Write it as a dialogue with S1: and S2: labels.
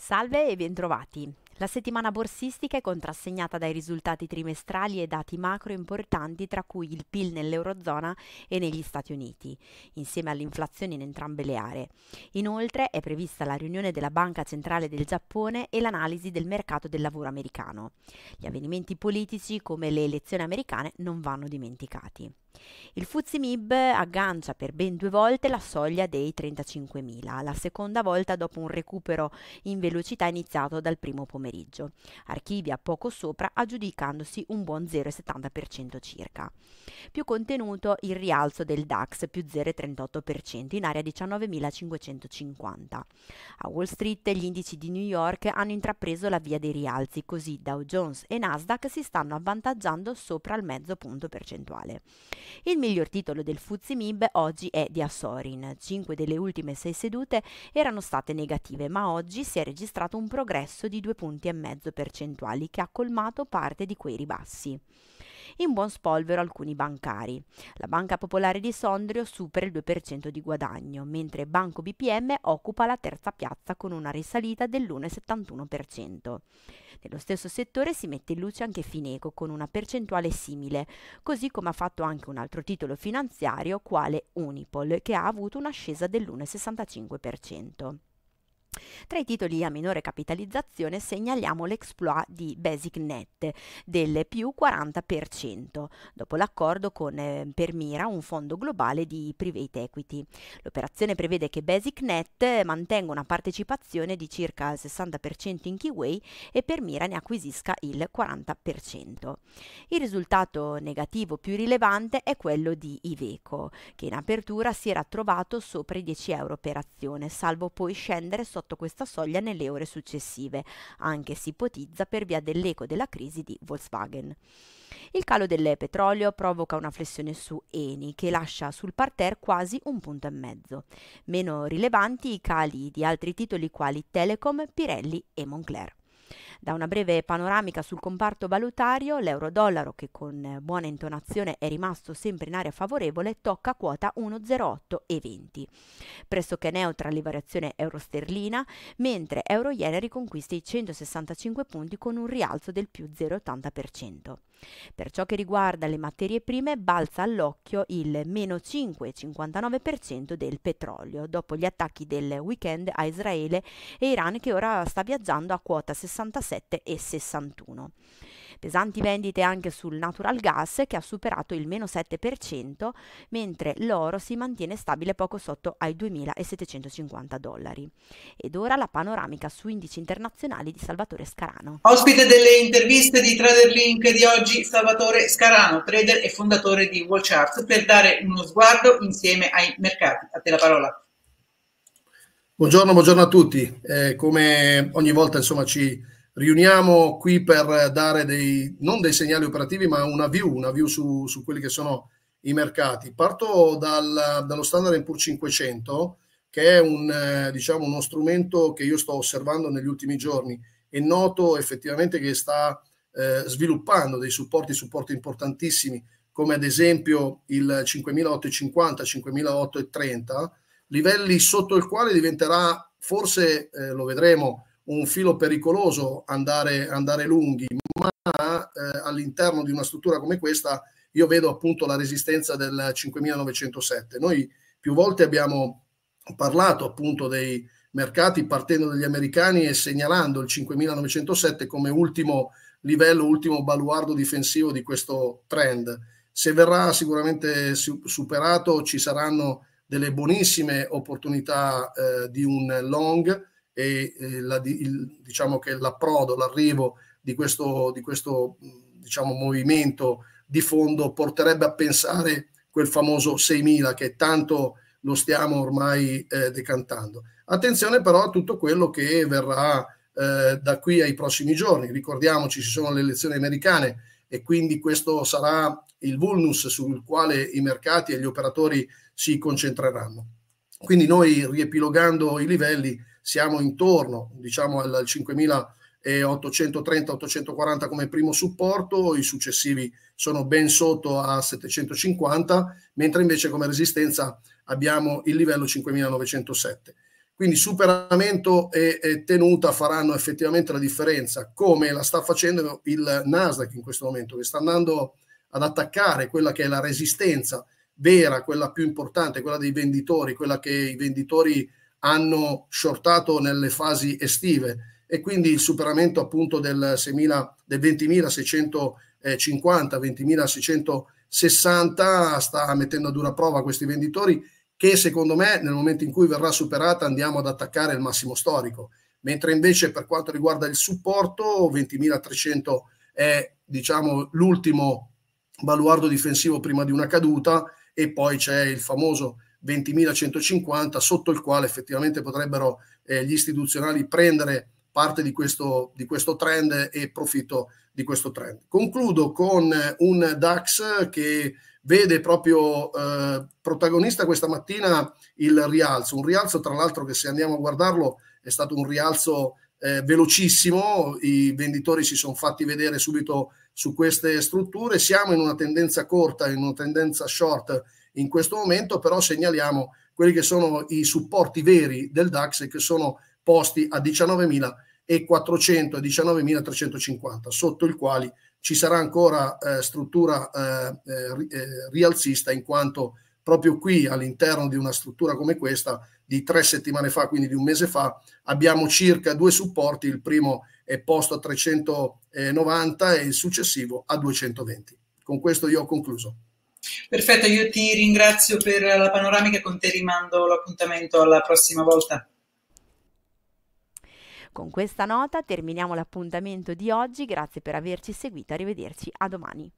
S1: Salve e bentrovati. La settimana borsistica è contrassegnata dai risultati trimestrali e dati macro importanti tra cui il PIL nell'Eurozona e negli Stati Uniti, insieme all'inflazione in entrambe le aree. Inoltre è prevista la riunione della Banca Centrale del Giappone e l'analisi del mercato del lavoro americano. Gli avvenimenti politici come le elezioni americane non vanno dimenticati. Il Fuzimib aggancia per ben due volte la soglia dei 35.000, la seconda volta dopo un recupero in velocità iniziato dal primo pomeriggio. Archivia poco sopra aggiudicandosi un buon 0,70% circa. Più contenuto il rialzo del DAX più 0,38% in area 19.550. A Wall Street gli indici di New York hanno intrapreso la via dei rialzi, così Dow Jones e Nasdaq si stanno avvantaggiando sopra il mezzo punto percentuale. Il miglior titolo del Fuzzi Mib oggi è di Assorin. Cinque delle ultime sei sedute erano state negative, ma oggi si è registrato un progresso di due punti e mezzo percentuali che ha colmato parte di quei ribassi in buon spolvero alcuni bancari. La Banca Popolare di Sondrio supera il 2% di guadagno, mentre Banco BPM occupa la terza piazza con una risalita dell'1,71%. Nello stesso settore si mette in luce anche Fineco con una percentuale simile, così come ha fatto anche un altro titolo finanziario quale Unipol che ha avuto un'ascesa dell'1,65%. Tra i titoli a minore capitalizzazione segnaliamo l'exploit di BasicNet del più 40% dopo l'accordo con eh, Permira, un fondo globale di private equity. L'operazione prevede che BasicNet mantenga una partecipazione di circa il 60% in Kiwi e Permira ne acquisisca il 40%. Il risultato negativo più rilevante è quello di Iveco, che in apertura si era trovato sopra i 10 euro per azione, salvo poi scendere sotto sotto questa soglia nelle ore successive, anche si ipotizza per via dell'eco della crisi di Volkswagen. Il calo del petrolio provoca una flessione su Eni che lascia sul parterre quasi un punto e mezzo. Meno rilevanti i cali di altri titoli quali Telecom, Pirelli e Moncler. Da una breve panoramica sul comparto valutario, l'euro-dollaro, che con buona intonazione è rimasto sempre in area favorevole, tocca quota 1,08,20, pressoché neutra le variazioni euro-sterlina, mentre euro-iene riconquista i 165 punti con un rialzo del più 0,80%. Per ciò che riguarda le materie prime, balza all'occhio il meno 5,59% del petrolio, dopo gli attacchi del weekend a Israele e Iran che ora sta viaggiando a quota 60 67 e 61. Pesanti vendite anche sul natural gas che ha superato il meno 7%, mentre l'oro si mantiene stabile poco sotto ai 2.750 dollari. Ed ora la panoramica su indici internazionali di Salvatore Scarano. Ospite delle interviste di TraderLink di oggi, Salvatore Scarano, trader e fondatore di WallCharts, per dare uno sguardo insieme ai mercati. A te la parola.
S2: Buongiorno, buongiorno, a tutti. Eh, come ogni volta insomma, ci riuniamo qui per dare dei, non dei segnali operativi, ma una view, una view su, su quelli che sono i mercati. Parto dal, dallo Standard Poor's 500, che è un, eh, diciamo, uno strumento che io sto osservando negli ultimi giorni e noto effettivamente che sta eh, sviluppando dei supporti, supporti importantissimi, come ad esempio il 5850, 5830 livelli sotto il quale diventerà, forse eh, lo vedremo, un filo pericoloso andare, andare lunghi, ma eh, all'interno di una struttura come questa io vedo appunto la resistenza del 5907. Noi più volte abbiamo parlato appunto dei mercati partendo dagli americani e segnalando il 5907 come ultimo livello, ultimo baluardo difensivo di questo trend. Se verrà sicuramente superato ci saranno delle buonissime opportunità eh, di un long e eh, la, il, diciamo che l'approdo, l'arrivo di questo, di questo diciamo, movimento di fondo porterebbe a pensare quel famoso 6.000 che tanto lo stiamo ormai eh, decantando. Attenzione però a tutto quello che verrà eh, da qui ai prossimi giorni. Ricordiamoci, ci sono le elezioni americane e quindi questo sarà il vulnus sul quale i mercati e gli operatori si concentreranno. Quindi noi riepilogando i livelli siamo intorno diciamo al 5830-840 come primo supporto, i successivi sono ben sotto a 750, mentre invece come resistenza abbiamo il livello 5907 quindi superamento e, e, tenuta faranno effettivamente la differenza, come la sta facendo il Nasdaq in questo momento, che sta andando ad attaccare quella che è la resistenza vera, quella più importante, quella dei venditori, quella che i venditori hanno shortato nelle fasi estive e quindi il superamento appunto del, 6.000, del 20.650, 20.660 sta mettendo a dura prova questi venditori che secondo me nel momento in cui verrà superata andiamo ad attaccare il massimo storico, mentre invece per quanto riguarda il supporto 20.300 è diciamo, l'ultimo baluardo difensivo prima di una caduta e poi c'è il famoso 20.150 sotto il quale effettivamente potrebbero eh, gli istituzionali prendere parte di questo, di questo trend e profitto di questo trend. Concludo con un DAX che vede proprio eh, protagonista questa mattina il rialzo, un rialzo tra l'altro che se andiamo a guardarlo è stato un rialzo eh, velocissimo, i venditori si sono fatti vedere subito su queste strutture, siamo in una tendenza corta, in una tendenza short in questo momento, però segnaliamo quelli che sono i supporti veri del DAX che sono posti a 19.000 19.400 a 19.350, sotto il quale ci sarà ancora eh, struttura eh, eh, eh, rialzista in quanto proprio qui all'interno di una struttura come questa di tre settimane fa, quindi di un mese fa, abbiamo circa due supporti, il primo è posto a 390 e il successivo a 220. Con questo io ho concluso.
S1: Perfetto, io ti ringrazio per la panoramica, con te rimando l'appuntamento alla prossima volta. Con questa nota terminiamo l'appuntamento di oggi, grazie per averci seguito, arrivederci a domani.